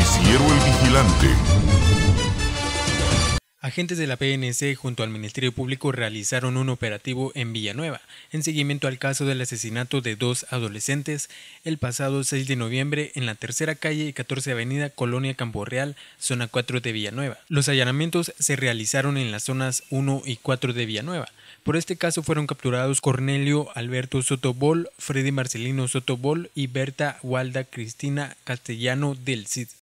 Vigilante. Agentes de la PNC junto al Ministerio Público realizaron un operativo en Villanueva en seguimiento al caso del asesinato de dos adolescentes el pasado 6 de noviembre en la tercera calle y 14 Avenida Colonia Campo Real, zona 4 de Villanueva. Los allanamientos se realizaron en las zonas 1 y 4 de Villanueva. Por este caso fueron capturados Cornelio Alberto Sotobol, Freddy Marcelino Sotobol y Berta Walda Cristina Castellano del CID.